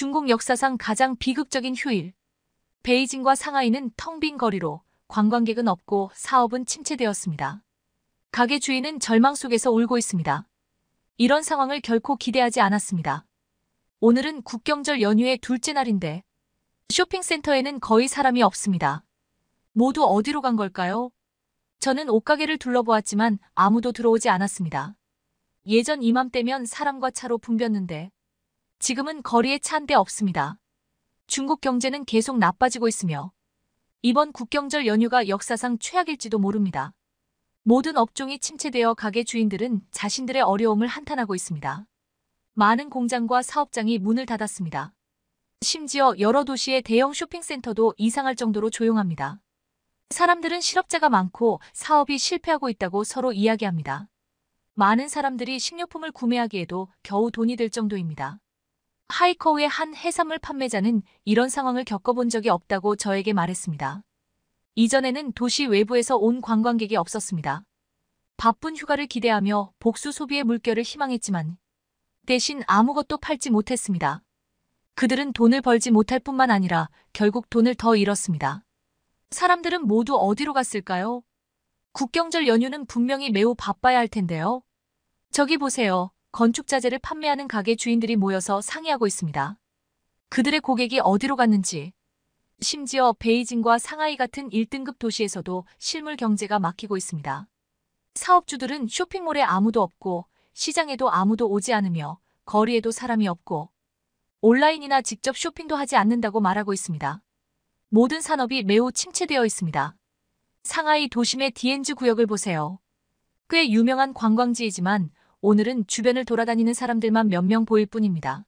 중국 역사상 가장 비극적인 휴일. 베이징과 상하이는 텅 빈 거리로 관광객은 없고 사업은 침체되었습니다. 가게 주인은 절망 속에서 울고 있습니다. 이런 상황을 결코 기대하지 않았습니다. 오늘은 국경절 연휴의 둘째 날인데 쇼핑센터에는 거의 사람이 없습니다. 모두 어디로 간 걸까요? 저는 옷가게를 둘러보았지만 아무도 들어오지 않았습니다. 예전 이맘때면 사람과 차로 붐볐는데 지금은 거리에 찬데 없습니다. 중국 경제는 계속 나빠지고 있으며 이번 국경절 연휴가 역사상 최악일지도 모릅니다. 모든 업종이 침체되어 가게 주인들은 자신들의 어려움을 한탄하고 있습니다. 많은 공장과 사업장이 문을 닫았습니다. 심지어 여러 도시의 대형 쇼핑센터도 이상할 정도로 조용합니다. 사람들은 실업자가 많고 사업이 실패하고 있다고 서로 이야기합니다. 많은 사람들이 식료품을 구매하기에도 겨우 돈이 될 정도입니다. 하이커우의 한 해산물 판매자는 이런 상황을 겪어본 적이 없다고 저에게 말했습니다. 이전에는 도시 외부에서 온 관광객이 없었습니다. 바쁜 휴가를 기대하며 복수 소비의 물결을 희망했지만 대신 아무것도 팔지 못했습니다. 그들은 돈을 벌지 못할 뿐만 아니라 결국 돈을 더 잃었습니다. 사람들은 모두 어디로 갔을까요? 국경절 연휴는 분명히 매우 바빠야 할 텐데요. 저기 보세요. 건축자재를 판매하는 가게 주인들이 모여서 상의하고 있습니다. 그들의 고객이 어디로 갔는지, 심지어 베이징과 상하이 같은 1등급 도시에서도 실물 경제가 막히고 있습니다. 사업주들은 쇼핑몰에 아무도 없고 시장에도 아무도 오지 않으며 거리에도 사람이 없고 온라인이나 직접 쇼핑도 하지 않는다고 말하고 있습니다. 모든 산업이 매우 침체되어 있습니다. 상하이 도심의 디엔즈 구역을 보세요. 꽤 유명한 관광지이지만 오늘은 주변을 돌아다니는 사람들만 몇 명 보일 뿐입니다.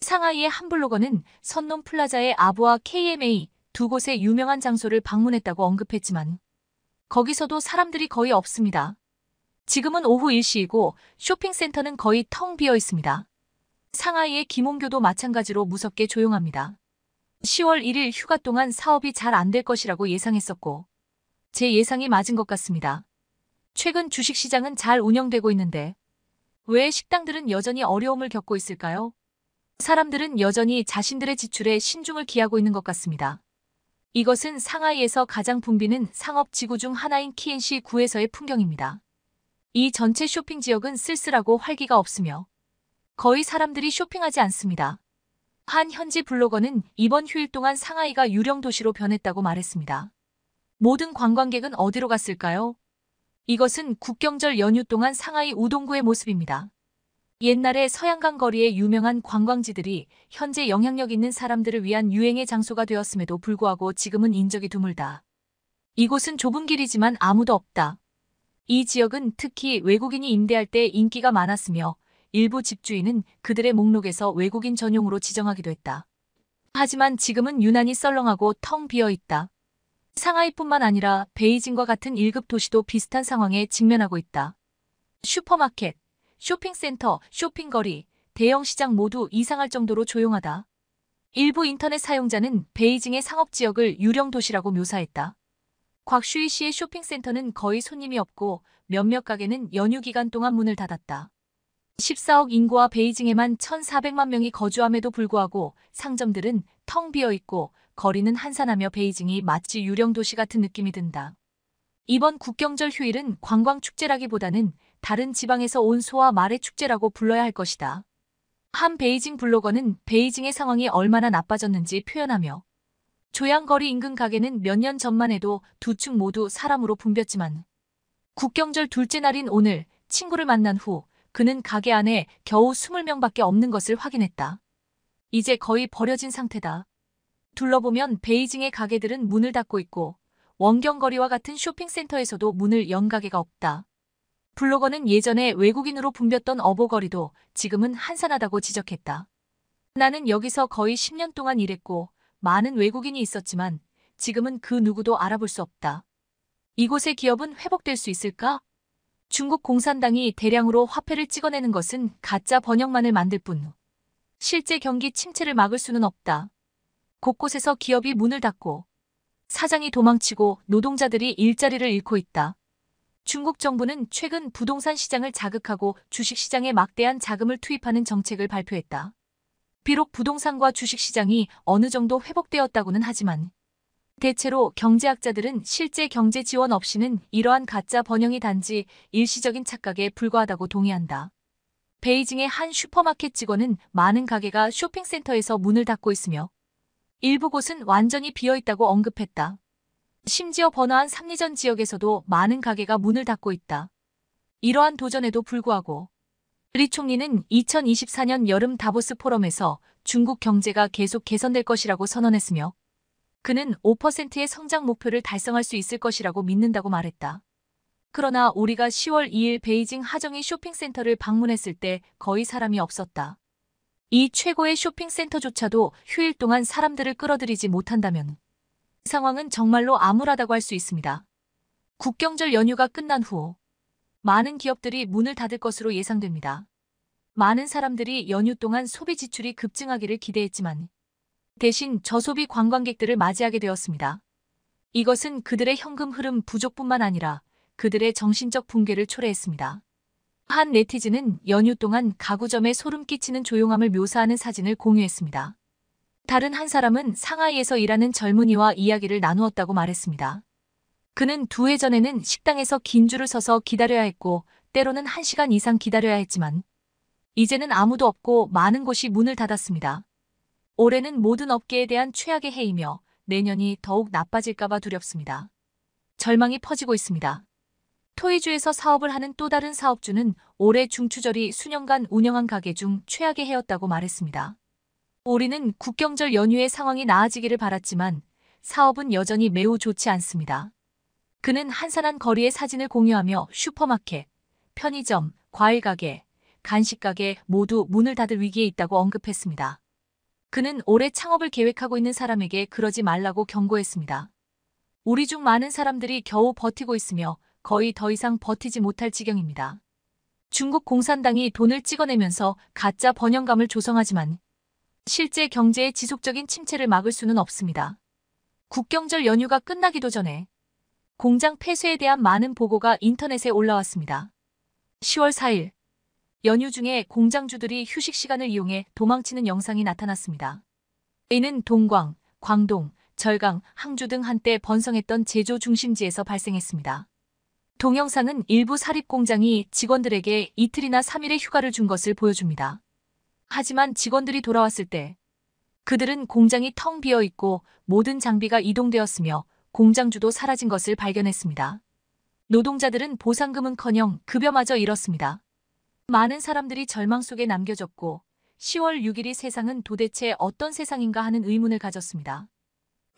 상하이의 한 블로거는 선놈 플라자의 아부와 KMA 두 곳의 유명한 장소를 방문했다고 언급했지만 거기서도 사람들이 거의 없습니다. 지금은 오후 1시이고 쇼핑센터는 거의 텅 비어 있습니다. 상하이의 김홍교도 마찬가지로 무섭게 조용합니다. 10월 1일 휴가 동안 사업이 잘 안 될 것이라고 예상했었고 제 예상이 맞은 것 같습니다. 최근 주식시장은 잘 운영되고 있는데 왜 식당들은 여전히 어려움을 겪고 있을까요? 사람들은 여전히 자신들의 지출에 신중을 기하고 있는 것 같습니다. 이것은 상하이에서 가장 붐비는 상업 지구 중 하나인 키엔시 구에서의 풍경입니다. 이 전체 쇼핑 지역은 쓸쓸하고 활기가 없으며 거의 사람들이 쇼핑하지 않습니다. 한 현지 블로거는 이번 휴일 동안 상하이가 유령 도시로 변했다고 말했습니다. 모든 관광객은 어디로 갔을까요? 이것은 국경절 연휴 동안 상하이 우동구의 모습입니다. 옛날에 서양강 거리의 유명한 관광지들이 현재 영향력 있는 사람들을 위한 유행의 장소가 되었음에도 불구하고 지금은 인적이 드물다. 이곳은 좁은 길이지만 아무도 없다. 이 지역은 특히 외국인이 임대할 때 인기가 많았으며 일부 집주인은 그들의 목록에서 외국인 전용으로 지정하기도 했다. 하지만 지금은 유난히 썰렁하고 텅 비어 있다. 상하이뿐만 아니라 베이징과 같은 1급 도시도 비슷한 상황에 직면하고 있다. 슈퍼마켓, 쇼핑센터, 쇼핑거리, 대형시장 모두 이상할 정도로 조용하다. 일부 인터넷 사용자는 베이징의 상업지역을 유령도시라고 묘사했다. 곽슈이 씨의 쇼핑센터는 거의 손님이 없고 몇몇 가게는 연휴 기간 동안 문을 닫았다. 14억 인구와 베이징에만 1,400만 명이 거주함에도 불구하고 상점들은 텅 비어 있고 거리는 한산하며 베이징이 마치 유령 도시 같은 느낌이 든다. 이번 국경절 휴일은 관광 축제라기보다는 다른 지방에서 온 소와 말의 축제라고 불러야 할 것이다. 한 베이징 블로거는 베이징의 상황이 얼마나 나빠졌는지 표현하며 조양거리 인근 가게는 몇 년 전만 해도 두축 모두 사람으로 붐볐지만 국경절 둘째 날인 오늘 친구를 만난 후 그는 가게 안에 겨우 20명밖에 없는 것을 확인했다. 이제 거의 버려진 상태다. 둘러보면 베이징의 가게들은 문을 닫고 있고 원경거리와 같은 쇼핑센터에서도 문을 연 가게가 없다. 블로거는 예전에 외국인으로 붐볐던 어버거리도 지금은 한산하다고 지적했다. 나는 여기서 거의 10년 동안 일했고 많은 외국인이 있었지만 지금은 그 누구도 알아볼 수 없다. 이곳의 기업은 회복될 수 있을까? 중국 공산당이 대량으로 화폐를 찍어내는 것은 가짜 번역만을 만들 뿐 실제 경기 침체를 막을 수는 없다. 곳곳에서 기업이 문을 닫고 사장이 도망치고 노동자들이 일자리를 잃고 있다. 중국 정부는 최근 부동산 시장을 자극하고 주식시장에 막대한 자금을 투입하는 정책을 발표했다. 비록 부동산과 주식시장이 어느 정도 회복되었다고는 하지만 대체로 경제학자들은 실제 경제 지원 없이는 이러한 가짜 번영이 단지 일시적인 착각에 불과하다고 동의한다. 베이징의 한 슈퍼마켓 직원은 많은 가게가 쇼핑센터에서 문을 닫고 있으며 일부 곳은 완전히 비어있다고 언급했다. 심지어 번화한 삼리전 지역에서도 많은 가게가 문을 닫고 있다. 이러한 도전에도 불구하고 리 총리는 2024년 여름 다보스 포럼에서 중국 경제가 계속 개선될 것이라고 선언했으며 그는 5%의 성장 목표를 달성할 수 있을 것이라고 믿는다고 말했다. 그러나 우리가 10월 2일 베이징 하정이 쇼핑센터를 방문했을 때 거의 사람이 없었다. 이 최고의 쇼핑센터조차도 휴일 동안 사람들을 끌어들이지 못한다면 상황은 정말로 암울하다고 할 수 있습니다. 국경절 연휴가 끝난 후 많은 기업들이 문을 닫을 것으로 예상됩니다. 많은 사람들이 연휴 동안 소비 지출이 급증하기를 기대했지만 대신 저소비 관광객들을 맞이하게 되었습니다. 이것은 그들의 현금 흐름 부족뿐만 아니라 그들의 정신적 붕괴를 초래했습니다. 한 네티즌은 연휴 동안 가구점에 소름 끼치는 조용함을 묘사하는 사진을 공유했습니다. 다른 한 사람은 상하이에서 일하는 젊은이와 이야기를 나누었다고 말했습니다. 그는 두 해 전에는 식당에서 긴 줄을 서서 기다려야 했고 때로는 한시간 이상 기다려야 했지만 이제는 아무도 없고 많은 곳이 문을 닫았습니다. 올해는 모든 업계에 대한 최악의 해이며 내년이 더욱 나빠질까봐 두렵습니다. 절망이 퍼지고 있습니다. 토이주에서 사업을 하는 또 다른 사업주는 올해 중추절이 수년간 운영한 가게 중 최악의 해였다고 말했습니다. 우리는 국경절 연휴의 상황이 나아지기를 바랐지만 사업은 여전히 매우 좋지 않습니다. 그는 한산한 거리의 사진을 공유하며 슈퍼마켓, 편의점, 과일 가게, 간식 가게 모두 문을 닫을 위기에 있다고 언급했습니다. 그는 올해 창업을 계획하고 있는 사람에게 그러지 말라고 경고했습니다. 우리 중 많은 사람들이 겨우 버티고 있으며 거의 더 이상 버티지 못할 지경입니다. 중국 공산당이 돈을 찍어내면서 가짜 번영감을 조성하지만 실제 경제의 지속적인 침체를 막을 수는 없습니다. 국경절 연휴가 끝나기도 전에 공장 폐쇄에 대한 많은 보고가 인터넷에 올라왔습니다. 10월 4일 연휴 중에 공장주들이 휴식 시간을 이용해 도망치는 영상이 나타났습니다. 이는 동광, 광동, 절강, 항주 등 한때 번성했던 제조 중심지에서 발생했습니다. 동영상은 일부 사립공장이 직원들에게 이틀이나 3일의 휴가를 준 것을 보여줍니다. 하지만 직원들이 돌아왔을 때 그들은 공장이 텅 비어 있고 모든 장비가 이동되었으며 공장주도 사라진 것을 발견했습니다. 노동자들은 보상금은커녕 급여마저 잃었습니다. 많은 사람들이 절망 속에 남겨졌고 10월 6일이 세상은 도대체 어떤 세상인가 하는 의문을 가졌습니다.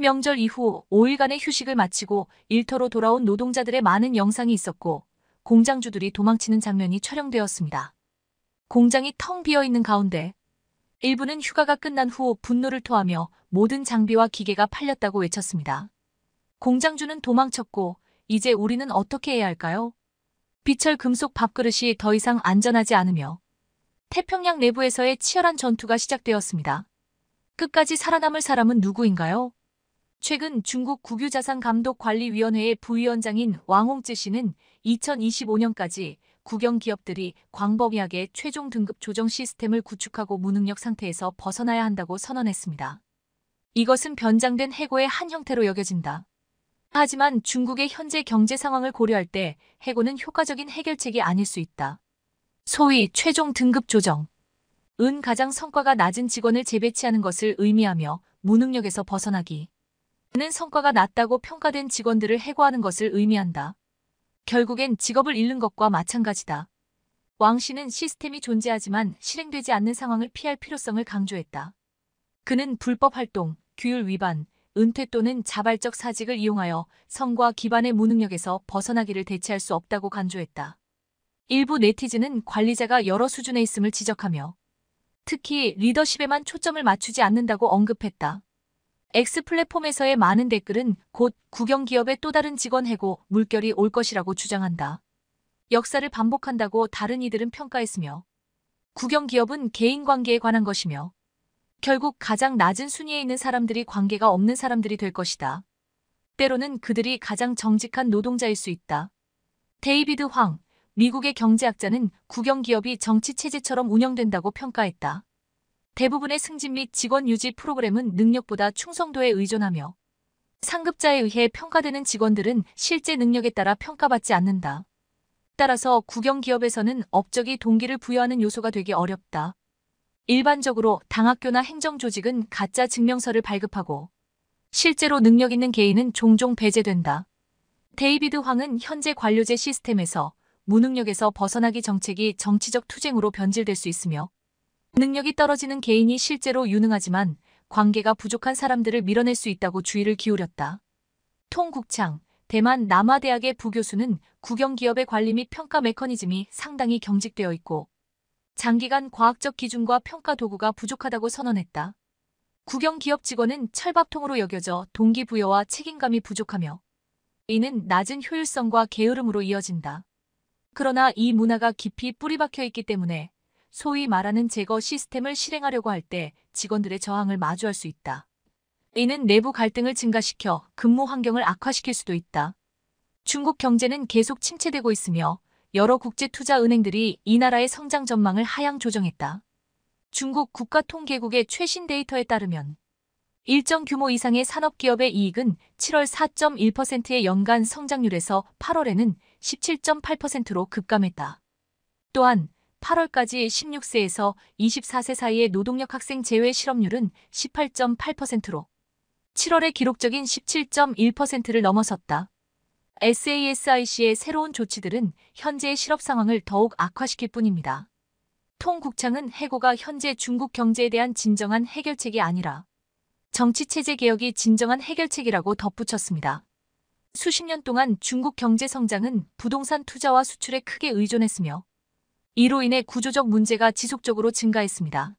명절 이후 5일간의 휴식을 마치고 일터로 돌아온 노동자들의 많은 영상이 있었고 공장주들이 도망치는 장면이 촬영되었습니다. 공장이 텅 비어있는 가운데 일부는 휴가가 끝난 후 분노를 토하며 모든 장비와 기계가 팔렸다고 외쳤습니다. 공장주는 도망쳤고 이제 우리는 어떻게 해야 할까요? 비철 금속 밥그릇이 더 이상 안전하지 않으며 태평양 내부에서의 치열한 전투가 시작되었습니다. 끝까지 살아남을 사람은 누구인가요? 최근 중국 국유자산감독관리위원회의 부위원장인 왕홍재 씨는 2025년까지 국영 기업들이 광범위하게 최종 등급 조정 시스템을 구축하고 무능력 상태에서 벗어나야 한다고 선언했습니다. 이것은 변장된 해고의 한 형태로 여겨진다. 하지만 중국의 현재 경제 상황을 고려할 때 해고는 효과적인 해결책이 아닐 수 있다. 소위 최종 등급 조정. 은 가장 성과가 낮은 직원을 재배치하는 것을 의미하며 무능력에서 벗어나기. 는 성과가 낮다고 평가된 직원들을 해고하는 것을 의미한다. 결국엔 직업을 잃는 것과 마찬가지다. 왕 씨는 시스템이 존재하지만 실행되지 않는 상황을 피할 필요성을 강조했다. 그는 불법 활동, 규율 위반, 은퇴 또는 자발적 사직을 이용하여 성과 기반의 무능력에서 벗어나기를 대체할 수 없다고 강조했다 일부 네티즌은 관리자가 여러 수준에 있음을 지적하며 특히 리더십에만 초점을 맞추지 않는다고 언급했다. X 플랫폼에서의 많은 댓글은 곧 국영기업의 또 다른 직원 해고 물결이 올 것이라고 주장한다. 역사를 반복한다고 다른 이들은 평가했으며 국영기업은 개인관계에 관한 것이며 결국 가장 낮은 순위에 있는 사람들이 관계가 없는 사람들이 될 것이다. 때로는 그들이 가장 정직한 노동자일 수 있다. 데이비드 황, 미국의 경제학자는 국영기업이 정치체제처럼 운영된다고 평가했다. 대부분의 승진 및 직원 유지 프로그램은 능력보다 충성도에 의존하며 상급자에 의해 평가되는 직원들은 실제 능력에 따라 평가받지 않는다. 따라서 국영 기업에서는 업적이 동기를 부여하는 요소가 되기 어렵다. 일반적으로 당학교나 행정조직은 가짜 증명서를 발급하고 실제로 능력 있는 개인은 종종 배제된다. 데이비드 황은 현재 관료제 시스템에서 무능력에서 벗어나기 정책이 정치적 투쟁으로 변질될 수 있으며 능력이 떨어지는 개인이 실제로 유능하지만 관계가 부족한 사람들을 밀어낼 수 있다고 주의를 기울였다. 통국창, 대만 남아대학의 부교수는 국영기업의 관리 및 평가 메커니즘이 상당히 경직되어 있고 장기간 과학적 기준과 평가 도구가 부족하다고 선언했다. 국영기업 직원은 철밥통으로 여겨져 동기부여와 책임감이 부족하며 이는 낮은 효율성과 게으름으로 이어진다. 그러나 이 문화가 깊이 뿌리박혀 있기 때문에 소위 말하는 제거 시스템을 실행하려고 할 때 직원들의 저항을 마주할 수 있다. 이는 내부 갈등을 증가시켜 근무 환경을 악화시킬 수도 있다. 중국 경제는 계속 침체되고 있으며 여러 국제투자은행들이 이 나라의 성장 전망을 하향 조정했다. 중국 국가통계국의 최신 데이터에 따르면 일정 규모 이상의 산업기업의 이익은 7월 4.1%의 연간 성장률에서 8월에는 17.8%로 급감했다. 또한 8월까지 16세에서 24세 사이의 노동력 학생 제외 실업률은 18.8%로 7월에 기록적인 17.1%를 넘어섰다. SASIC의 새로운 조치들은 현재의 실업 상황을 더욱 악화시킬 뿐입니다. 통국창은 해고가 현재 중국 경제에 대한 진정한 해결책이 아니라 정치체제 개혁이 진정한 해결책이라고 덧붙였습니다. 수십 년 동안 중국 경제 성장은 부동산 투자와 수출에 크게 의존했으며 이로 인해 구조적 문제가 지속적으로 증가했습니다.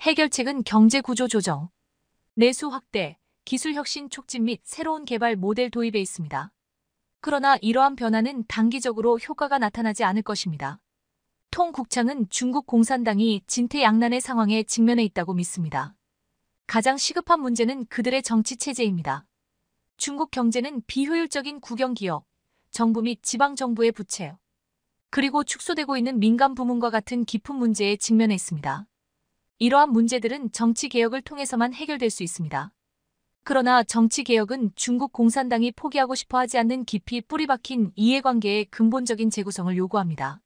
해결책은 경제 구조 조정, 내수 확대, 기술 혁신 촉진 및 새로운 개발 모델 도입에 있습니다. 그러나 이러한 변화는 단기적으로 효과가 나타나지 않을 것입니다. 통국창은 중국 공산당이 진퇴양난의 상황에 직면해 있다고 믿습니다. 가장 시급한 문제는 그들의 정치 체제입니다. 중국 경제는 비효율적인 국영 기업, 정부 및 지방 정부의 부채, 그리고 축소되고 있는 민간 부문과 같은 깊은 문제에 직면했습니다. 이러한 문제들은 정치개혁을 통해서만 해결될 수 있습니다. 그러나 정치개혁은 중국 공산당이 포기하고 싶어 하지 않는 깊이 뿌리 박힌 이해관계의 근본적인 재구성을 요구합니다.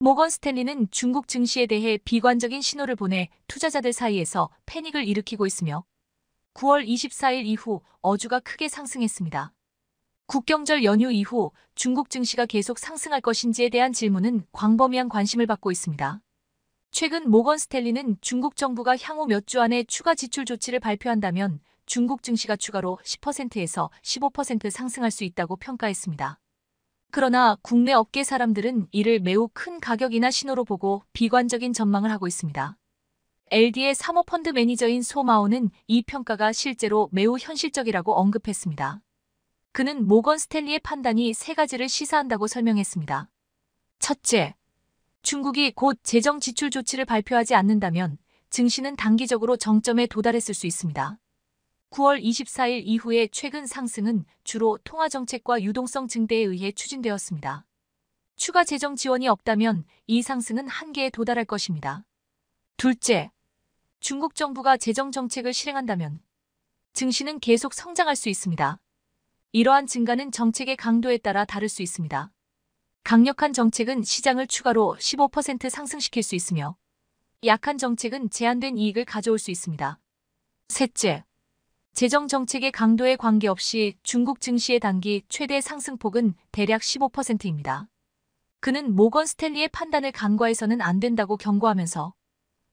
모건 스탠리는 중국 증시에 대해 비관적인 신호를 보내 투자자들 사이에서 패닉을 일으키고 있으며 9월 24일 이후 어주가 크게 상승했습니다. 국경절 연휴 이후 중국 증시가 계속 상승할 것인지에 대한 질문은 광범위한 관심을 받고 있습니다. 최근 모건 스탠리는 중국 정부가 향후 몇 주 안에 추가 지출 조치를 발표한다면 중국 증시가 추가로 10%에서 15% 상승할 수 있다고 평가했습니다. 그러나 국내 업계 사람들은 이를 매우 큰 가격이나 신호로 보고 비관적인 전망을 하고 있습니다. LD의 사모펀드 매니저인 소마오는 이 평가가 실제로 매우 현실적이라고 언급했습니다. 그는 모건 스탠리의 판단이 세 가지를 시사한다고 설명했습니다. 첫째, 중국이 곧 재정 지출 조치를 발표하지 않는다면 증시는 단기적으로 정점에 도달했을 수 있습니다. 9월 24일 이후의 최근 상승은 주로 통화정책과 유동성 증대에 의해 추진되었습니다. 추가 재정 지원이 없다면 이 상승은 한계에 도달할 것입니다. 둘째, 중국 정부가 재정 정책을 실행한다면 증시는 계속 성장할 수 있습니다. 이러한 증가는 정책의 강도에 따라 다를 수 있습니다. 강력한 정책은 시장을 추가로 15% 상승시킬 수 있으며 약한 정책은 제한된 이익을 가져올 수 있습니다. 셋째, 재정 정책의 강도에 관계없이 중국 증시의 단기 최대 상승폭은 대략 15%입니다. 그는 모건 스탠리의 판단을 간과해서는 안 된다고 경고하면서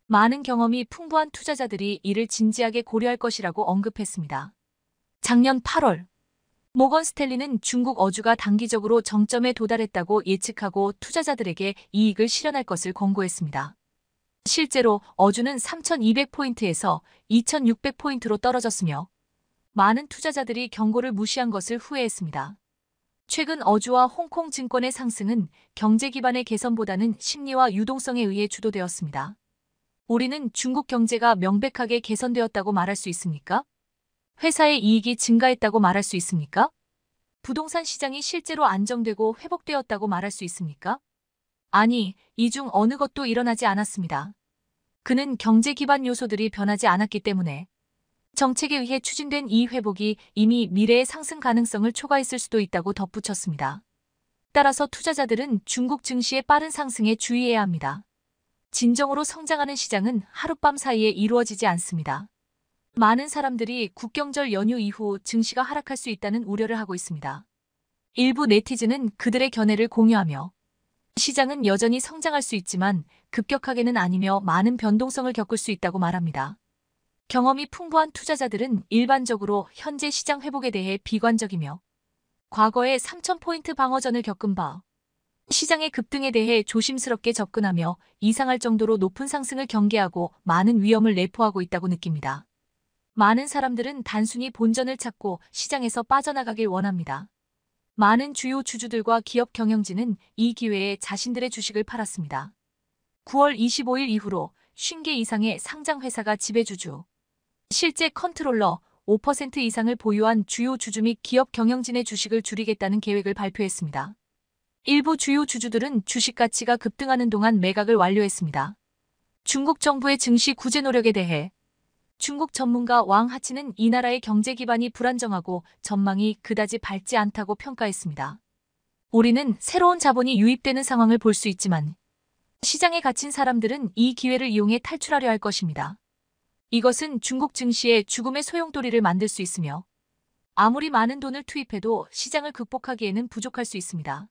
많은 경험이 풍부한 투자자들이 이를 진지하게 고려할 것이라고 언급했습니다. 작년 8월 모건 스탠리는 중국 어주가 단기적으로 정점에 도달했다고 예측하고 투자자들에게 이익을 실현할 것을 권고했습니다. 실제로 어주는 3,200포인트에서 2,600포인트로 떨어졌으며 많은 투자자들이 경고를 무시한 것을 후회했습니다. 최근 어주와 홍콩 증권의 상승은 경제 기반의 개선보다는 심리와 유동성에 의해 주도되었습니다. 우리는 중국 경제가 명백하게 개선되었다고 말할 수 있습니까? 회사의 이익이 증가했다고 말할 수 있습니까? 부동산 시장이 실제로 안정되고 회복되었다고 말할 수 있습니까? 아니, 이 중 어느 것도 일어나지 않았습니다. 그는 경제 기반 요소들이 변하지 않았기 때문에 정책에 의해 추진된 이 회복이 이미 미래의 상승 가능성을 초과했을 수도 있다고 덧붙였습니다. 따라서 투자자들은 중국 증시의 빠른 상승에 주의해야 합니다. 진정으로 성장하는 시장은 하룻밤 사이에 이루어지지 않습니다. 많은 사람들이 국경절 연휴 이후 증시가 하락할 수 있다는 우려를 하고 있습니다. 일부 네티즌은 그들의 견해를 공유하며 시장은 여전히 성장할 수 있지만 급격하게는 아니며 많은 변동성을 겪을 수 있다고 말합니다. 경험이 풍부한 투자자들은 일반적으로 현재 시장 회복에 대해 비관적이며 과거에 3,000포인트 방어전을 겪은 바 시장의 급등에 대해 조심스럽게 접근하며 이상할 정도로 높은 상승을 경계하고 많은 위험을 내포하고 있다고 느낍니다. 많은 사람들은 단순히 본전을 찾고 시장에서 빠져나가길 원합니다. 많은 주요 주주들과 기업 경영진은 이 기회에 자신들의 주식을 팔았습니다. 9월 25일 이후로 50개 이상의 상장 회사가 지배주주, 실제 컨트롤러 5% 이상을 보유한 주요 주주 및 기업 경영진의 주식을 줄이겠다는 계획을 발표했습니다. 일부 주요 주주들은 주식 가치가 급등하는 동안 매각을 완료했습니다. 중국 정부의 증시 구제 노력에 대해 중국 전문가 왕 하치는 이 나라의 경제 기반이 불안정하고 전망이 그다지 밝지 않다고 평가했습니다. 우리는 새로운 자본이 유입되는 상황을 볼 수 있지만 시장에 갇힌 사람들은 이 기회를 이용해 탈출하려 할 것입니다. 이것은 중국 증시의 죽음의 소용돌이를 만들 수 있으며 아무리 많은 돈을 투입해도 시장을 극복하기에는 부족할 수 있습니다.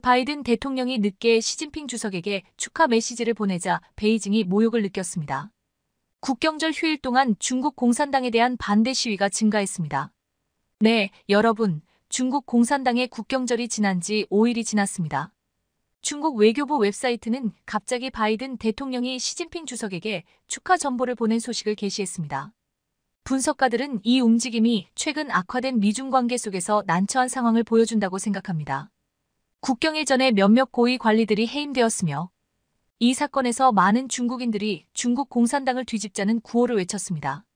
바이든 대통령이 늦게 시진핑 주석에게 축하 메시지를 보내자 베이징이 모욕을 느꼈습니다. 국경절 휴일 동안 중국 공산당에 대한 반대 시위가 증가했습니다. 네, 여러분, 중국 공산당의 국경절이 지난 지 5일이 지났습니다. 중국 외교부 웹사이트는 갑자기 바이든 대통령이 시진핑 주석에게 축하 전보를 보낸 소식을 게시했습니다. 분석가들은 이 움직임이 최근 악화된 미중 관계 속에서 난처한 상황을 보여준다고 생각합니다. 국경일 전에 몇몇 고위 관리들이 해임되었으며 이 사건에서 많은 중국인들이 중국 공산당을 뒤집자는 구호를 외쳤습니다.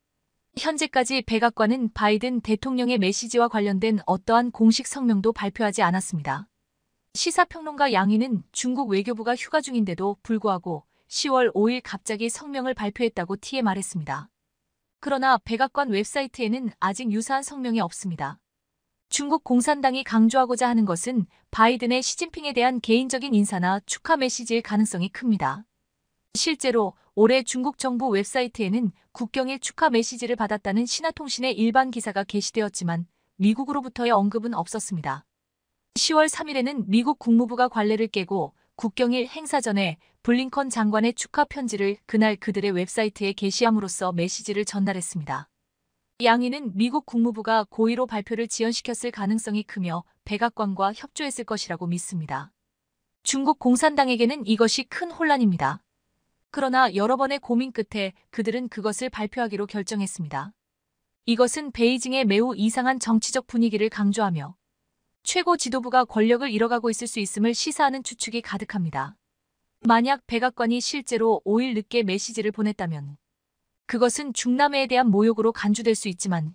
현재까지 백악관은 바이든 대통령의 메시지와 관련된 어떠한 공식 성명도 발표하지 않았습니다. 시사평론가 양희는 중국 외교부가 휴가 중인데도 불구하고 10월 5일 갑자기 성명을 발표했다고 t 에 말했습니다. 그러나 백악관 웹사이트에는 아직 유사한 성명이 없습니다. 중국 공산당이 강조하고자 하는 것은 바이든의 시진핑에 대한 개인적인 인사나 축하 메시지일 가능성이 큽니다. 실제로 올해 중국 정부 웹사이트에는 국경일 축하 메시지를 받았다는 신화통신의 일반 기사가 게시되었지만 미국으로부터의 언급은 없었습니다. 10월 3일에는 미국 국무부가 관례를 깨고 국경일 행사 전에 블링컨 장관의 축하 편지를 그날 그들의 웹사이트에 게시함으로써 메시지를 전달했습니다. 양희는 미국 국무부가 고의로 발표를 지연시켰을 가능성이 크며 백악관과 협조했을 것이라고 믿습니다. 중국 공산당에게는 이것이 큰 혼란입니다. 그러나 여러 번의 고민 끝에 그들은 그것을 발표하기로 결정했습니다. 이것은 베이징의 매우 이상한 정치적 분위기를 강조하며 최고 지도부가 권력을 잃어가고 있을 수 있음을 시사하는 추측이 가득합니다. 만약 백악관이 실제로 5일 늦게 메시지를 보냈다면 그것은 중남해에 대한 모욕으로 간주될 수 있지만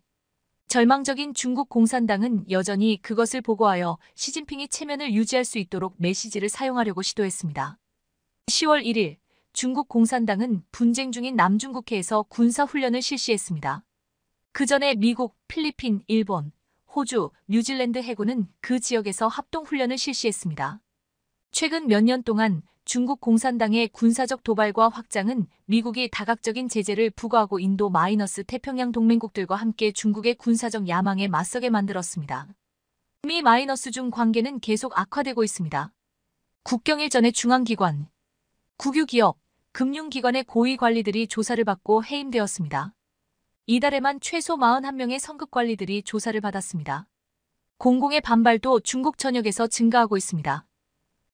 절망적인 중국 공산당은 여전히 그것을 보고하여 시진핑이 체면을 유지할 수 있도록 메시지를 사용하려고 시도했습니다. 10월 1일 중국 공산당은 분쟁 중인 남중국해에서 군사훈련을 실시했습니다. 그 전에 미국, 필리핀, 일본, 호주, 뉴질랜드 해군은 그 지역에서 합동훈련을 실시했습니다. 최근 몇 년 동안 중국 공산당의 군사적 도발과 확장은 미국이 다각적인 제재를 부과하고 인도 마이너스 태평양 동맹국들과 함께 중국의 군사적 야망에 맞서게 만들었습니다. 미 마이너스 중 관계는 계속 악화되고 있습니다. 국경일전의 중앙기관, 국유기업, 금융기관의 고위 관리들이 조사를 받고 해임되었습니다. 이달에만 최소 41명의 성급 관리들이 조사를 받았습니다. 공공의 반발도 중국 전역에서 증가하고 있습니다.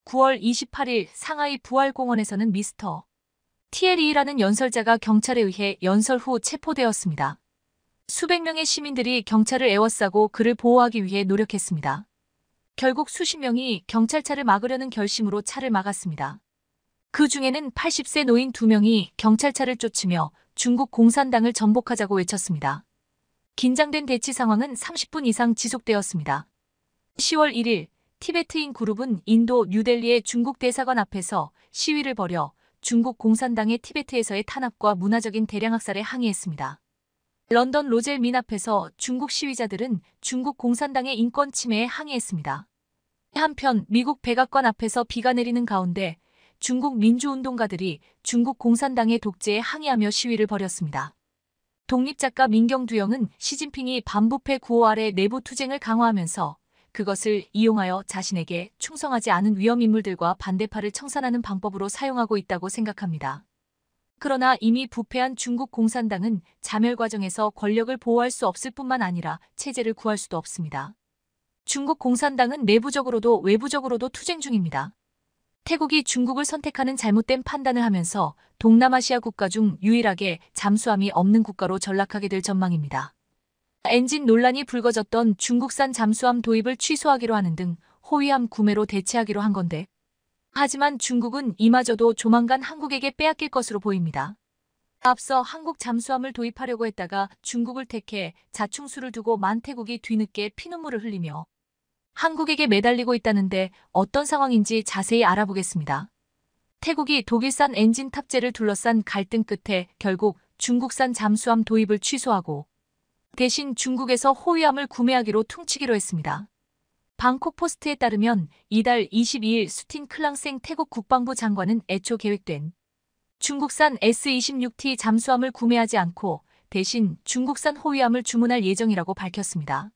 9월 28일 상하이 부활공원에서는 미스터 티에리라는 연설자가 경찰에 의해 연설 후 체포되었습니다. 수백 명의 시민들이 경찰을 애워싸고 그를 보호하기 위해 노력했습니다. 결국 수십 명이 경찰차를 막으려는 결심으로 차를 막았습니다. 그 중에는 80세 노인 2명이 경찰차를 쫓으며 중국 공산당을 전복하자고 외쳤습니다. 긴장된 대치 상황은 30분 이상 지속되었습니다. 10월 1일 티베트인 그룹은 인도 뉴델리의 중국 대사관 앞에서 시위를 벌여 중국 공산당의 티베트에서의 탄압과 문화적인 대량학살에 항의했습니다. 런던 로젤 민 앞에서 중국 시위자들은 중국 공산당의 인권 침해에 항의했습니다. 한편 미국 백악관 앞에서 비가 내리는 가운데 중국 민주운동가들이 중국 공산당의 독재에 항의하며 시위를 벌였습니다. 독립작가 민경두영은 시진핑이 반부패 구호 아래 내부 투쟁을 강화하면서 그것을 이용하여 자신에게 충성하지 않은 위험인물들과 반대파를 청산하는 방법으로 사용하고 있다고 생각합니다. 그러나 이미 부패한 중국 공산당은 자멸 과정에서 권력을 보호할 수 없을 뿐만 아니라 체제를 구할 수도 없습니다. 중국 공산당은 내부적으로도 외부적으로도 투쟁 중입니다. 태국이 중국을 선택하는 잘못된 판단을 하면서 동남아시아 국가 중 유일하게 잠수함이 없는 국가로 전락하게 될 전망입니다. 엔진 논란이 불거졌던 중국산 잠수함 도입을 취소하기로 하는 등 호위함 구매로 대체하기로 한 건데 하지만 중국은 이마저도 조만간 한국에게 빼앗길 것으로 보입니다. 앞서 한국 잠수함을 도입하려고 했다가 중국을 택해 자충수를 두고 만태국이 뒤늦게 피눈물을 흘리며 한국에게 매달리고 있다는데 어떤 상황인지 자세히 알아보겠습니다. 태국이 독일산 엔진 탑재를 둘러싼 갈등 끝에 결국 중국산 잠수함 도입을 취소하고 대신 중국에서 호위함을 구매하기로 퉁치기로 했습니다. 방콕 포스트에 따르면 이달 22일 수틴 클랑생 태국 국방부 장관은 애초 계획된 중국산 S-26T 잠수함을 구매하지 않고 대신 중국산 호위함을 주문할 예정이라고 밝혔습니다.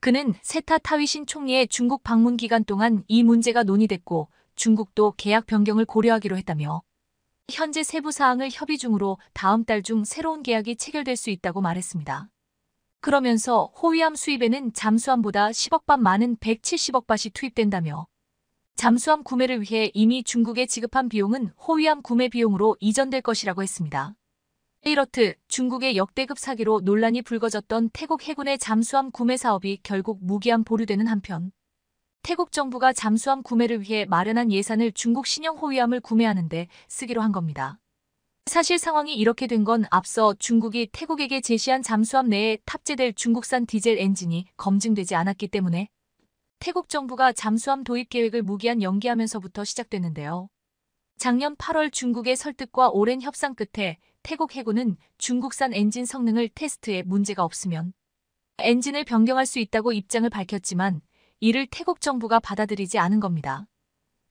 그는 세타 타위신 총리의 중국 방문 기간 동안 이 문제가 논의됐고 중국도 계약 변경을 고려하기로 했다며 현재 세부 사항을 협의 중으로 다음 달 중 새로운 계약이 체결될 수 있다고 말했습니다. 그러면서 호위함 수입에는 잠수함보다 10억 반 많은 170억 밭이 투입된다며 잠수함 구매를 위해 이미 중국에 지급한 비용은 호위함 구매 비용으로 이전될 것이라고 했습니다. 이렇듯 중국의 역대급 사기로 논란이 불거졌던 태국 해군의 잠수함 구매 사업이 결국 무기한 보류되는 한편 태국 정부가 잠수함 구매를 위해 마련한 예산을 중국 신형 호위함을 구매하는데 쓰기로 한 겁니다. 사실 상황이 이렇게 된 건 앞서 중국이 태국에게 제시한 잠수함 내에 탑재될 중국산 디젤 엔진이 검증되지 않았기 때문에 태국 정부가 잠수함 도입 계획을 무기한 연기하면서부터 시작됐는데요. 작년 8월 중국의 설득과 오랜 협상 끝에 태국 해군은 중국산 엔진 성능을 테스트해 문제가 없으면 엔진을 변경할 수 있다고 입장을 밝혔지만 이를 태국 정부가 받아들이지 않은 겁니다.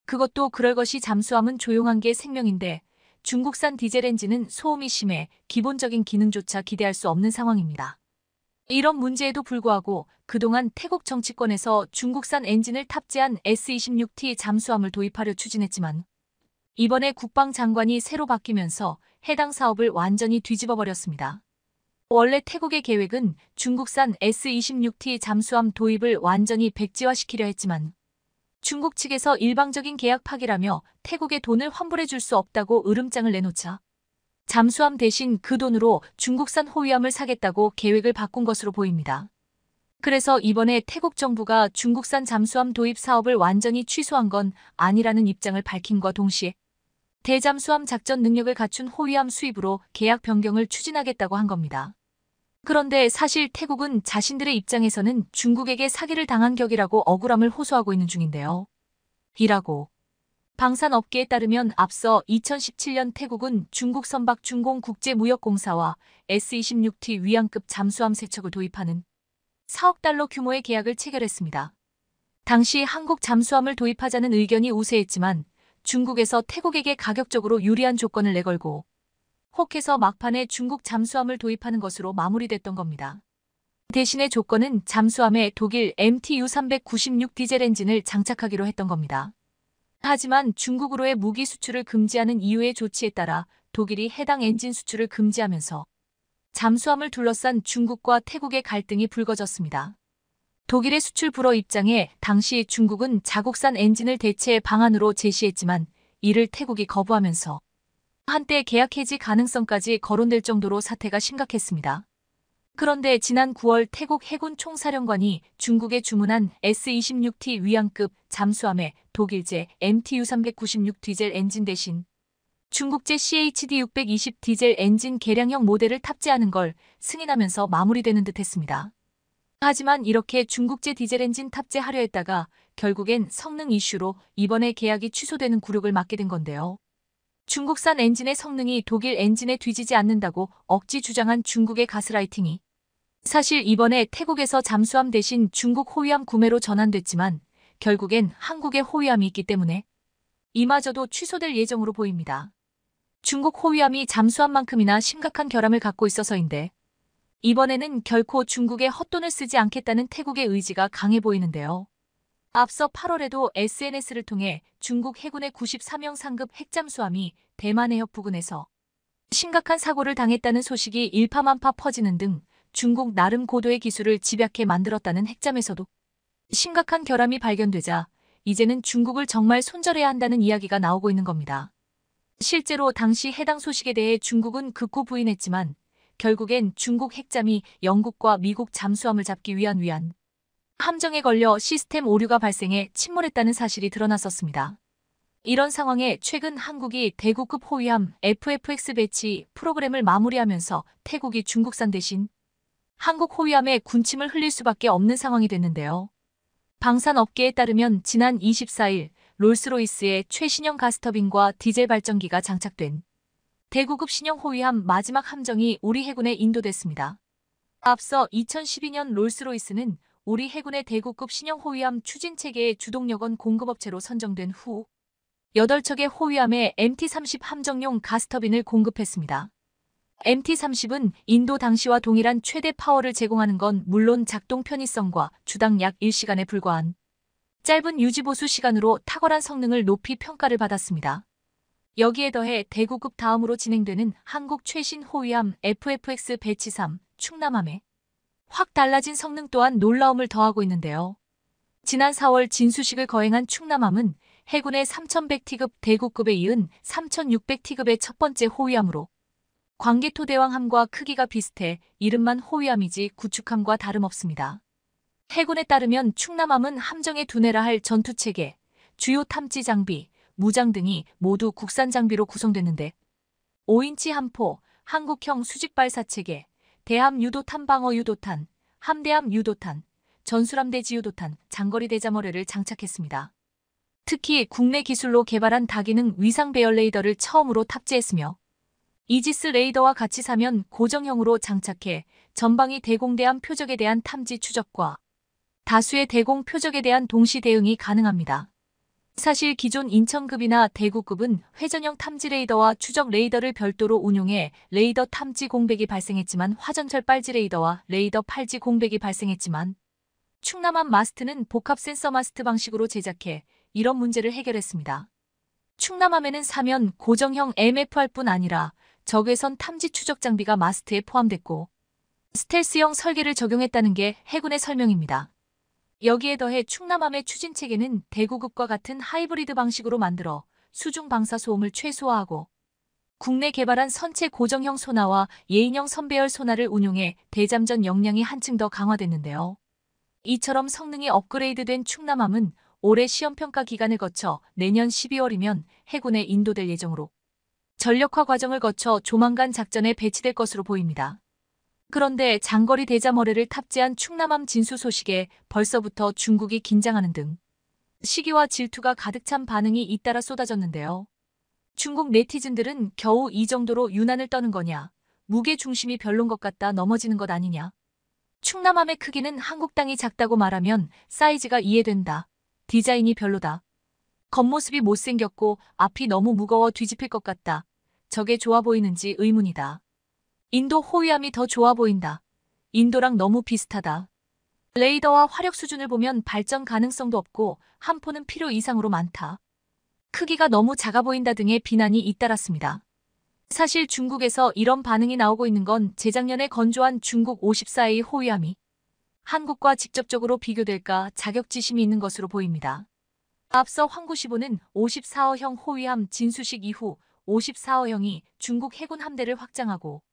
그것도 그럴 것이 잠수함은 조용한 게 생명인데 중국산 디젤 엔진은 소음이 심해 기본적인 기능조차 기대할 수 없는 상황입니다. 이런 문제에도 불구하고 그동안 태국 정치권에서 중국산 엔진을 탑재한 S26T 잠수함을 도입하려 추진했지만 이번에 국방장관이 새로 바뀌면서 해당 사업을 완전히 뒤집어버렸습니다. 원래 태국의 계획은 중국산 S26T 잠수함 도입을 완전히 백지화시키려 했지만 중국 측에서 일방적인 계약 파기라며 태국에 돈을 환불해 줄 수 없다고 으름장을 내놓자 잠수함 대신 그 돈으로 중국산 호위함을 사겠다고 계획을 바꾼 것으로 보입니다. 그래서 이번에 태국 정부가 중국산 잠수함 도입 사업을 완전히 취소한 건 아니라는 입장을 밝힌과 동시에 대잠수함 작전 능력을 갖춘 호위함 수입으로 계약 변경을 추진하겠다고 한 겁니다. 그런데 사실 태국은 자신들의 입장에서는 중국에게 사기를 당한 격이라고 억울함을 호소하고 있는 중인데요. 이라고. 방산업계에 따르면 앞서 2017년 태국은 중국 선박 중공 국제무역공사와 S26T 위안급 잠수함 세척을 도입하는 4억 달러 규모의 계약을 체결했습니다. 당시 한국 잠수함을 도입하자는 의견이 우세했지만 중국에서 태국에게 가격적으로 유리한 조건을 내걸고 혹해서 막판에 중국 잠수함을 도입하는 것으로 마무리됐던 겁니다. 대신에 조건은 잠수함에 독일 MTU-396 디젤 엔진을 장착하기로 했던 겁니다. 하지만 중국으로의 무기 수출을 금지하는 이유의 조치에 따라 독일이 해당 엔진 수출을 금지하면서 잠수함을 둘러싼 중국과 태국의 갈등이 불거졌습니다. 독일의 수출 불허 입장에 당시 중국은 자국산 엔진을 대체 방안으로 제시했지만 이를 태국이 거부하면서 한때 계약 해지 가능성까지 거론될 정도로 사태가 심각했습니다. 그런데 지난 9월 태국 해군 총사령관이 중국에 주문한 S-26T 위안급 잠수함에 독일제 MTU-396 디젤 엔진 대신 중국제 CHD-620 디젤 엔진 개량형 모델을 탑재하는 걸 승인하면서 마무리되는 듯 했습니다. 하지만 이렇게 중국제 디젤 엔진 탑재하려 했다가 결국엔 성능 이슈로 이번에 계약이 취소되는 굴욕을 맞게 된 건데요. 중국산 엔진의 성능이 독일 엔진에 뒤지지 않는다고 억지 주장한 중국의 가스라이팅이 사실 이번에 태국에서 잠수함 대신 중국 호위함 구매로 전환됐지만 결국엔 한국의 호위함이 있기 때문에 이마저도 취소될 예정으로 보입니다. 중국 호위함이 잠수함만큼이나 심각한 결함을 갖고 있어서인데 이번에는 결코 중국의 헛돈을 쓰지 않겠다는 태국의 의지가 강해 보이는데요. 앞서 8월에도 SNS를 통해 중국 해군의 94명 상급 핵잠수함이 대만 해협 부근에서 심각한 사고를 당했다는 소식이 일파만파 퍼지는 등 중국 나름 고도의 기술을 집약해 만들었다는 핵잠에서도 심각한 결함이 발견되자 이제는 중국을 정말 손절해야 한다는 이야기가 나오고 있는 겁니다. 실제로 당시 해당 소식에 대해 중국은 극구 부인했지만 결국엔 중국 핵잠이 영국과 미국 잠수함을 잡기 위한 위안 함정에 걸려 시스템 오류가 발생해 침몰했다는 사실이 드러났었습니다. 이런 상황에 최근 한국이 대구급 호위함 FFX 배치 프로그램을 마무리하면서 태국이 중국산 대신 한국 호위함에 군침을 흘릴 수밖에 없는 상황이 됐는데요. 방산 업계에 따르면 지난 24일 롤스로이스의 최신형 가스터빈과 디젤 발전기가 장착된 대구급 신형 호위함 마지막 함정이 우리 해군에 인도됐습니다. 앞서 2012년 롤스로이스는 우리 해군의 대구급 신형 호위함 추진 체계의 주동 력건 공급업체로 선정된 후 8척의 호위함에 MT-30 함정용 가스터빈을 공급했습니다. MT-30은 인도 당시와 동일한 최대 파워를 제공하는 건 물론 작동 편의성과 주당 약 1시간에 불과한 짧은 유지보수 시간으로 탁월한 성능을 높이 평가를 받았습니다. 여기에 더해 대구급 다음으로 진행되는 한국 최신 호위함 FFX 배치 3 충남함에 확 달라진 성능 또한 놀라움을 더하고 있는데요. 지난 4월 진수식을 거행한 충남함은 해군의 3100T급 대구급에 이은 3600T급의 첫 번째 호위함으로 광개토대왕함과 크기가 비슷해 이름만 호위함이지 구축함과 다름없습니다. 해군에 따르면 충남함은 함정의 두뇌라 할 전투체계, 주요 탐지 장비, 무장 등이 모두 국산 장비로 구성됐는데 5인치 함포, 한국형 수직발사체계, 대함 유도탄 방어 유도탄, 함대함 유도탄, 전술함대지 유도탄, 장거리 대자머리를 장착했습니다. 특히 국내 기술로 개발한 다기능 위상 배열 레이더를 처음으로 탑재했으며 이지스 레이더와 같이 사면 고정형으로 장착해 전방위 대공대함 표적에 대한 탐지 추적과 다수의 대공 표적에 대한 동시 대응이 가능합니다. 사실 기존 인천급이나 대구급은 회전형 탐지 레이더와 추적 레이더를 별도로 운용해 레이더 탐지 공백이 발생했지만 화전철 빨지 레이더와 레이더 팔지 공백이 발생했지만 충남함 마스트는 복합 센서 마스트 방식으로 제작해 이런 문제를 해결했습니다. 충남함에는 사면 고정형 MFR뿐 아니라 적외선 탐지 추적 장비가 마스트에 포함됐고 스텔스형 설계를 적용했다는 게 해군의 설명입니다. 여기에 더해 충남함의 추진 체계는 대구급과 같은 하이브리드 방식으로 만들어 수중 방사 소음을 최소화하고 국내 개발한 선체 고정형 소나와 예인형 선배열 소나를 운용해 대잠전 역량이 한층 더 강화됐는데요. 이처럼 성능이 업그레이드된 충남함은 올해 시험평가 기간을 거쳐 내년 12월이면 해군에 인도될 예정으로 전력화 과정을 거쳐 조만간 작전에 배치될 것으로 보입니다. 그런데 장거리 대자머리를 탑재한 충남함 진수 소식에 벌써부터 중국이 긴장하는 등 시기와 질투가 가득 찬 반응이 잇따라 쏟아졌는데요. 중국 네티즌들은 겨우 이 정도로 유난을 떠는 거냐, 무게 중심이 별론 것 같다 넘어지는 것 아니냐. 충남함의 크기는 한국 땅이 작다고 말하면 사이즈가 이해된다. 디자인이 별로다. 겉모습이 못생겼고 앞이 너무 무거워 뒤집힐 것 같다. 저게 좋아 보이는지 의문이다. 인도 호위함이 더 좋아 보인다. 인도랑 너무 비슷하다. 레이더와 화력 수준을 보면 발전 가능성도 없고 한포는 필요 이상으로 많다. 크기가 너무 작아 보인다 등의 비난이 잇따랐습니다. 사실 중국에서 이런 반응이 나오고 있는 건 재작년에 건조한 중국 54A 호위함이 한국과 직접적으로 비교될까 자격지심이 있는 것으로 보입니다. 앞서 황구시보는 54호형 호위함 진수식 이후 54호형이 중국 해군 함대를 확장하고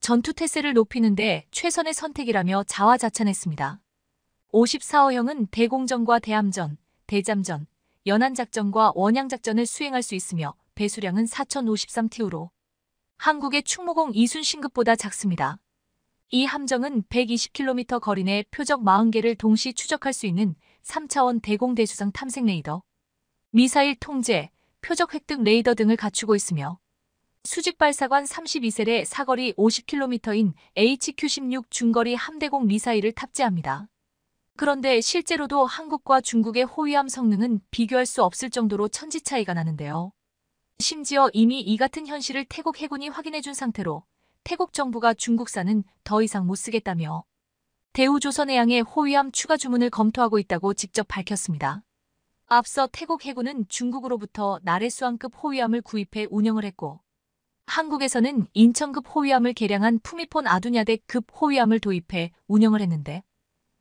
전투 태세를 높이는데 최선의 선택이라며 자화자찬했습니다. 54호형은 대공전과 대함전, 대잠전, 연안작전과 원양작전을 수행할 수 있으며 배수량은 4053TU로 한국의 충무공 이순신급보다 작습니다. 이 함정은 120km 거리 내 표적 40개를 동시 추적할 수 있는 3차원 대공대수상 탐색 레이더, 미사일 통제, 표적 획득 레이더 등을 갖추고 있으며 수직발사관 3 2세에 사거리 50km인 HQ-16 중거리 함대공 미사일을 탑재합니다. 그런데 실제로도 한국과 중국의 호위함 성능은 비교할 수 없을 정도로 천지 차이가 나는데요. 심지어 이미 이 같은 현실을 태국 해군이 확인해준 상태로 태국 정부가 중국산은 더 이상 못 쓰겠다며 대우조선해양의 호위함 추가 주문을 검토하고 있다고 직접 밝혔습니다. 앞서 태국 해군은 중국으로부터 나래수왕급 호위함을 구입해 운영을 했고 한국에서는 인천급 호위함을 개량한 푸미폰 아두냐덱급 호위함을 도입해 운영을 했는데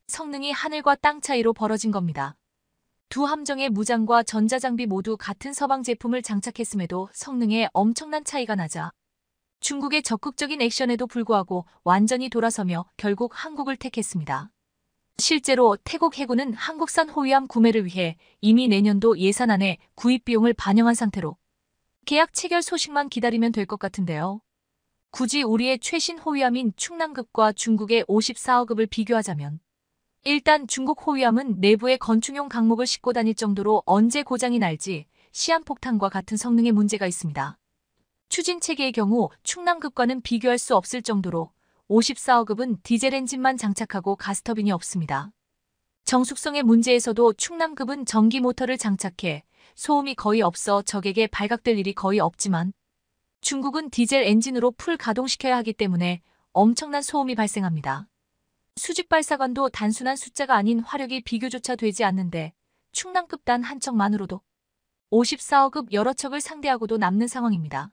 성능이 하늘과 땅 차이로 벌어진 겁니다. 두 함정의 무장과 전자장비 모두 같은 서방 제품을 장착했음에도 성능에 엄청난 차이가 나자 중국의 적극적인 액션에도 불구하고 완전히 돌아서며 결국 한국을 택했습니다. 실제로 태국 해군은 한국산 호위함 구매를 위해 이미 내년도 예산 안에 구입 비용을 반영한 상태로 계약 체결 소식만 기다리면 될 것 같은데요. 굳이 우리의 최신 호위함인 충남급과 중국의 54억급을 비교하자면 일단 중국 호위함은 내부의 건축용 강목을 싣고 다닐 정도로 언제 고장이 날지 시한폭탄과 같은 성능의 문제가 있습니다. 추진 체계의 경우 충남급과는 비교할 수 없을 정도로 54억급은 디젤 엔진만 장착하고 가스터빈이 없습니다. 정숙성의 문제에서도 충남급은 전기 모터를 장착해 소음이 거의 없어 적에게 발각될 일이 거의 없지만 중국은 디젤 엔진으로 풀 가동시켜야 하기 때문에 엄청난 소음이 발생합니다. 수직 발사관도 단순한 숫자가 아닌 화력이 비교조차 되지 않는데 충남급 단 한 척만으로도 5 4억급 여러 척을 상대하고도 남는 상황입니다.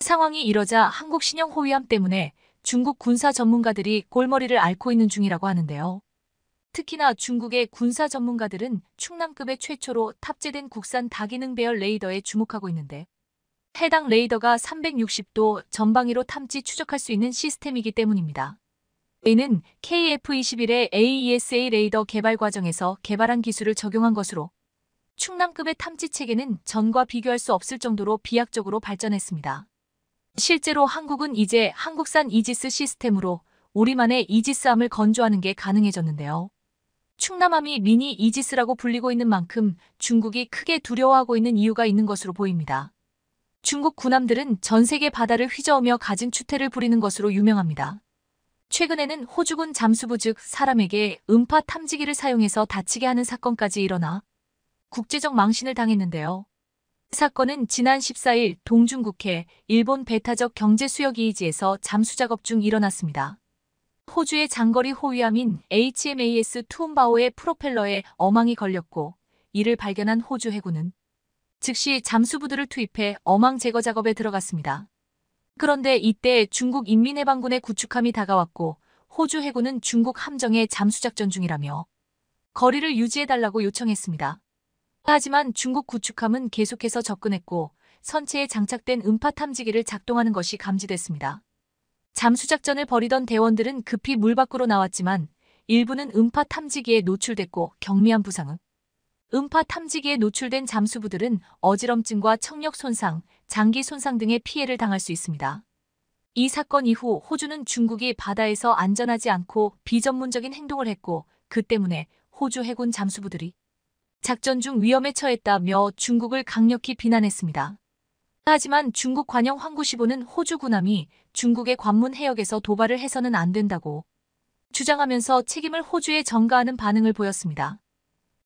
상황이 이러자 한국 신형 호위함 때문에 중국 군사 전문가들이 골머리를 앓고 있는 중이라고 하는데요. 특히나 중국의 군사 전문가들은 충남급에 최초로 탑재된 국산 다기능 배열 레이더에 주목하고 있는데 해당 레이더가 360도 전방위로 탐지 추적할 수 있는 시스템이기 때문입니다. 이는 KF-21의 AESA 레이더 개발 과정에서 개발한 기술을 적용한 것으로 충남급의 탐지 체계는 전과 비교할 수 없을 정도로 비약적으로 발전했습니다. 실제로 한국은 이제 한국산 이지스 시스템으로 우리만의 이지스함을 건조하는 게 가능해졌는데요. 충남함이 미니 이지스라고 불리고 있는 만큼 중국이 크게 두려워하고 있는 이유가 있는 것으로 보입니다. 중국 군함들은 전 세계 바다를 휘저으며 가진 추태를 부리는 것으로 유명합니다. 최근에는 호주군 잠수부 즉 사람에게 음파 탐지기를 사용해서 다치게 하는 사건까지 일어나 국제적 망신을 당했는데요. 사건은 지난 14일 동중국해 일본 베타적 경제수역 이이지에서 잠수작업 중 일어났습니다. 호주의 장거리 호위함인 HMAS 투움바오의 프로펠러에 어망이 걸렸고 이를 발견한 호주 해군은 즉시 잠수부들을 투입해 어망 제거 작업에 들어갔습니다. 그런데 이때 중국 인민해방군의 구축함이 다가왔고 호주 해군은 중국 함정의 잠수작전 중이라며 거리를 유지해달라고 요청했습니다. 하지만 중국 구축함은 계속해서 접근했고 선체에 장착된 음파 탐지기를 작동하는 것이 감지됐습니다. 잠수작전을 벌이던 대원들은 급히 물 밖으로 나왔지만 일부는 음파 탐지기에 노출됐고 경미한 부상은 음파 탐지기에 노출된 잠수부들은 어지럼증과 청력 손상, 장기 손상 등의 피해를 당할 수 있습니다. 이 사건 이후 호주는 중국이 바다에서 안전하지 않고 비전문적인 행동을 했고 그 때문에 호주 해군 잠수부들이 작전 중 위험에 처했다며 중국을 강력히 비난했습니다. 하지만 중국 관영 황구시보는 호주 군함이 중국의 관문 해역에서 도발을 해서는 안 된다고 주장하면서 책임을 호주에 전가하는 반응을 보였습니다.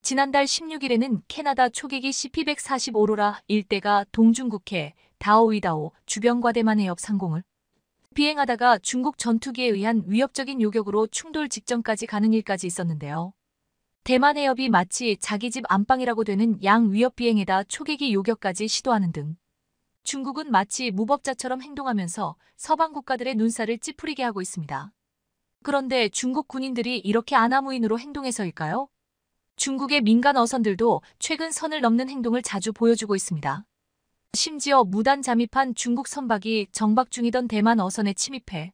지난달 16일에는 캐나다 초계기 CP-145로라 일대가 동중국해 다오이다오 주변과대만 해협 상공을 비행하다가 중국 전투기에 의한 위협적인 요격으로 충돌 직전까지 가는 일까지 있었는데요. 대만 해협이 마치 자기 집 안방이라고 되는 양 위협 비행에다 초계기 요격까지 시도하는 등 중국은 마치 무법자처럼 행동하면서 서방 국가들의 눈살을 찌푸리게 하고 있습니다. 그런데 중국 군인들이 이렇게 아나무인으로 행동해서일까요? 중국의 민간 어선들도 최근 선을 넘는 행동을 자주 보여주고 있습니다. 심지어 무단 잠입한 중국 선박이 정박 중이던 대만 어선에 침입해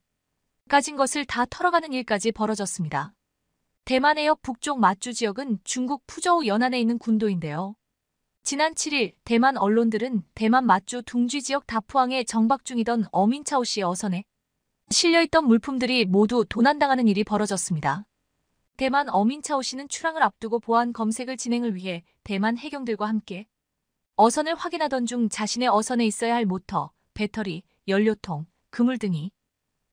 가진 것을 다 털어가는 일까지 벌어졌습니다. 대만 해역 북쪽 마주 지역은 중국 푸저우 연안에 있는 군도인데요. 지난 7일 대만 언론들은 대만 마주 둥쥐 지역 다포왕에 정박 중이던 어민차오 씨의 어선에 실려있던 물품들이 모두 도난당하는 일이 벌어졌습니다. 대만 어민차오 씨는 출항을 앞두고 보안 검색을 진행을 위해 대만 해경들과 함께 어선을 확인하던 중 자신의 어선에 있어야 할 모터, 배터리, 연료통, 그물 등이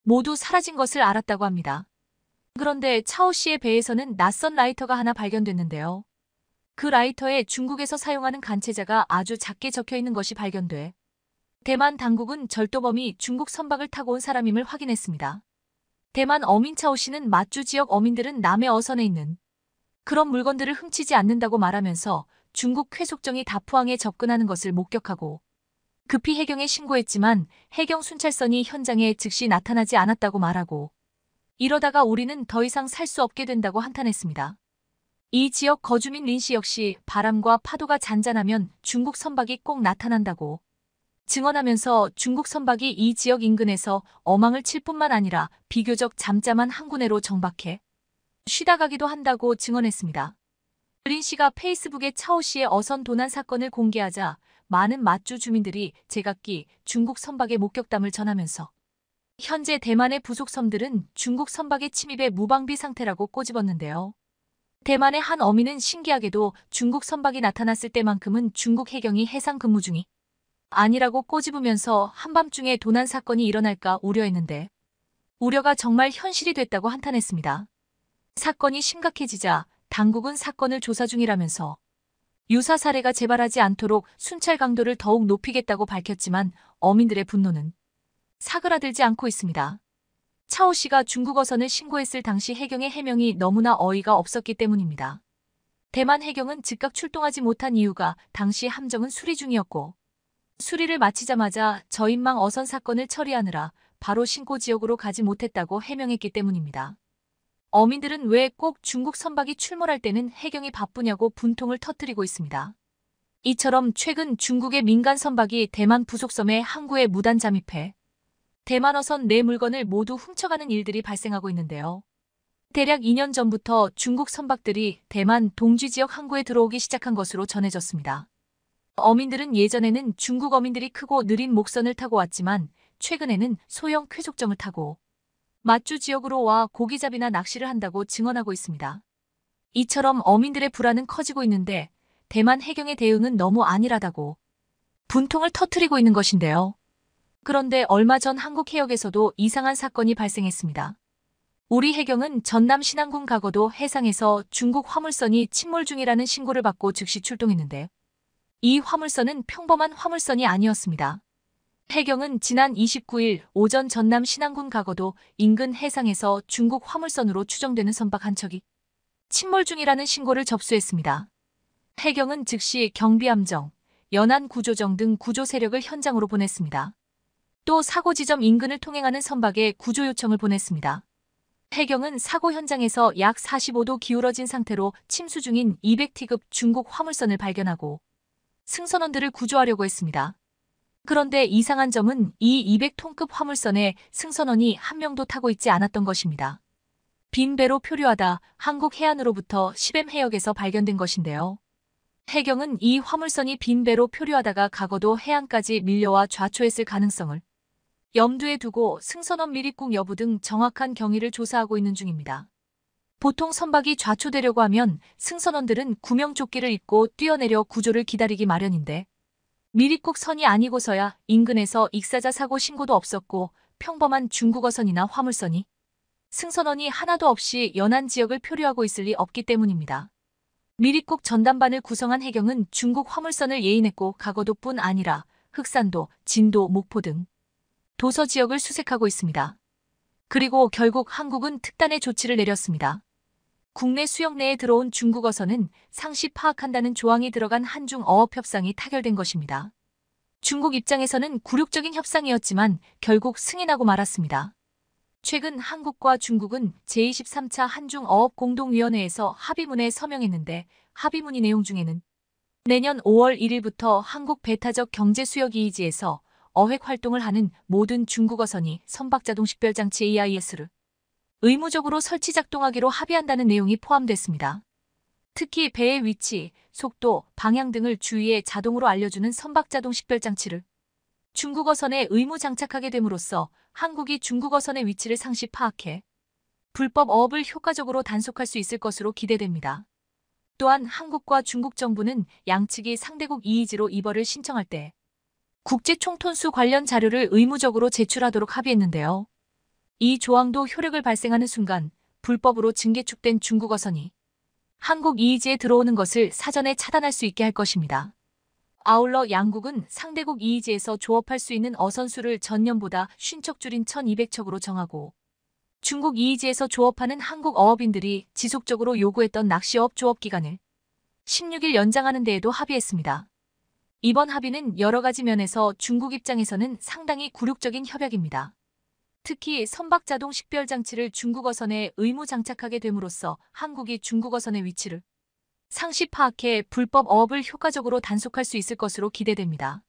모두 사라진 것을 알았다고 합니다. 그런데 차오 씨의 배에서는 낯선 라이터가 하나 발견됐는데요. 그 라이터에 중국에서 사용하는 간체자가 아주 작게 적혀 있는 것이 발견돼 대만 당국은 절도범이 중국 선박을 타고 온 사람임을 확인했습니다. 대만 어민차오 씨는 마주 지역 어민들은 남해 어선에 있는 그런 물건들을 훔치지 않는다고 말하면서 중국 쾌속정이 다포항에 접근하는 것을 목격하고 급히 해경에 신고했지만 해경 순찰선이 현장에 즉시 나타나지 않았다고 말하고 이러다가 우리는 더 이상 살 수 없게 된다고 한탄했습니다. 이 지역 거주민 린 씨 역시 바람과 파도가 잔잔하면 중국 선박이 꼭 나타난다고 증언하면서 중국 선박이 이 지역 인근에서 어망을 칠 뿐만 아니라 비교적 잠잠한 항구내로 정박해 쉬다 가기도 한다고 증언했습니다. 린씨가 페이스북에 차오 씨의 어선 도난 사건을 공개하자 많은 마주 주민들이 제각기 중국 선박의 목격담을 전하면서 현재 대만의 부속섬들은 중국 선박의 침입에 무방비 상태라고 꼬집었는데요. 대만의 한 어민은 신기하게도 중국 선박이 나타났을 때만큼은 중국 해경이 해상 근무 중이 아니라고 꼬집으면서 한밤중에 도난 사건이 일어날까 우려했는데 우려가 정말 현실이 됐다고 한탄했습니다. 사건이 심각해지자 당국은 사건을 조사 중이라면서 유사 사례가 재발하지 않도록 순찰 강도를 더욱 높이겠다고 밝혔지만 어민들의 분노는 사그라들지 않고 있습니다. 차오 씨가 중국어선을 신고했을 당시 해경의 해명이 너무나 어이가 없었기 때문입니다. 대만 해경은 즉각 출동하지 못한 이유가 당시 함정은 수리 중이었고 수리를 마치자마자 저인망 어선 사건을 처리하느라 바로 신고 지역으로 가지 못했다고 해명했기 때문입니다. 어민들은 왜 꼭 중국 선박이 출몰할 때는 해경이 바쁘냐고 분통을 터뜨리고 있습니다. 이처럼 최근 중국의 민간 선박이 대만 부속섬의 항구에 무단 잠입해 대만어선 내 네 물건을 모두 훔쳐가는 일들이 발생하고 있는데요. 대략 2년 전부터 중국 선박들이 대만 동지 지역 항구에 들어오기 시작한 것으로 전해졌습니다. 어민들은 예전에는 중국 어민들이 크고 느린 목선을 타고 왔지만 최근에는 소형 쾌속정을 타고 마주 지역으로 와 고기잡이나 낚시를 한다고 증언하고 있습니다. 이처럼 어민들의 불안은 커지고 있는데 대만 해경의 대응은 너무 안일하다고 분통을 터트리고 있는 것인데요. 그런데 얼마 전 한국 해역에서도 이상한 사건이 발생했습니다. 우리 해경은 전남 신안군 가거도 해상에서 중국 화물선이 침몰 중이라는 신고를 받고 즉시 출동했는데 이 화물선은 평범한 화물선이 아니었습니다. 해경은 지난 29일 오전 전남 신안군 가거도 인근 해상에서 중국 화물선으로 추정되는 선박 한 척이 침몰 중이라는 신고를 접수했습니다. 해경은 즉시 경비함정, 연안구조정 등 구조세력을 현장으로 보냈습니다. 또 사고 지점 인근을 통행하는 선박에 구조 요청을 보냈습니다. 해경은 사고 현장에서 약 45도 기울어진 상태로 침수 중인 200T급 중국 화물선을 발견하고 승선원들을 구조하려고 했습니다. 그런데 이상한 점은 이 200톤급 화물선에 승선원이 한 명도 타고 있지 않았던 것입니다. 빈 배로 표류하다 한국 해안으로부터 10M 해역에서 발견된 것인데요. 해경은 이 화물선이 빈 배로 표류하다가 과거도 해안까지 밀려와 좌초했을 가능성을 염두에 두고 승선원 미립공 여부 등 정확한 경위를 조사하고 있는 중입니다. 보통 선박이 좌초되려고 하면 승선원들은 구명조끼를 입고 뛰어내려 구조를 기다리기 마련인데 미립국 선이 아니고서야 인근에서 익사자 사고 신고도 없었고 평범한 중국어선이나 화물선이 승선원이 하나도 없이 연안 지역을 표류하고 있을 리 없기 때문입니다. 미립국 전담반을 구성한 해경은 중국 화물선을 예인했고 가거도뿐 아니라 흑산도, 진도, 목포 등 도서 지역을 수색하고 있습니다. 그리고 결국 한국은 특단의 조치를 내렸습니다. 국내 수역 내에 들어온 중국어선은 상시 파악한다는 조항이 들어간 한중 어업 협상이 타결된 것입니다. 중국 입장에서는 굴욕적인 협상이었지만 결국 승인하고 말았습니다. 최근 한국과 중국은 제23차 한중 어업 공동위원회에서 합의문에 서명했는데 합의문이 내용 중에는 내년 5월 1일부터 한국 배타적 경제 수역 이의지에서 어획 활동을 하는 모든 중국어선이 선박자동식별장치 AIS를 의무적으로 설치 작동하기로 합의한다는 내용이 포함됐습니다. 특히 배의 위치, 속도, 방향 등을 주위에 자동으로 알려주는 선박자동식별장치를 중국어선에 의무 장착하게 됨으로써 한국이 중국어선의 위치를 상시 파악해 불법 어업을 효과적으로 단속할 수 있을 것으로 기대됩니다. 또한 한국과 중국 정부는 양측이 상대국 이의지로 이벌을 신청할 때 국제 총톤수 관련 자료를 의무적으로 제출하도록 합의했는데요. 이 조항도 효력을 발생하는 순간 불법으로 증개축된 중국어선이 한국 이의지에 들어오는 것을 사전에 차단할 수 있게 할 것입니다. 아울러 양국은 상대국 이의지에서 조업할 수 있는 어선수를 전년보다 50척 줄인 1200척으로 정하고 중국 이의지에서 조업하는 한국 어업인들이 지속적으로 요구했던 낚시업 조업 기간을 16일 연장하는 데에도 합의했습니다. 이번 합의는 여러 가지 면에서 중국 입장에서는 상당히 굴욕적인 협약입니다. 특히 선박 자동 식별 장치를 중국 어선에 의무 장착하게 됨으로써 한국이 중국 어선의 위치를 상시 파악해 불법 어업을 효과적으로 단속할 수 있을 것으로 기대됩니다.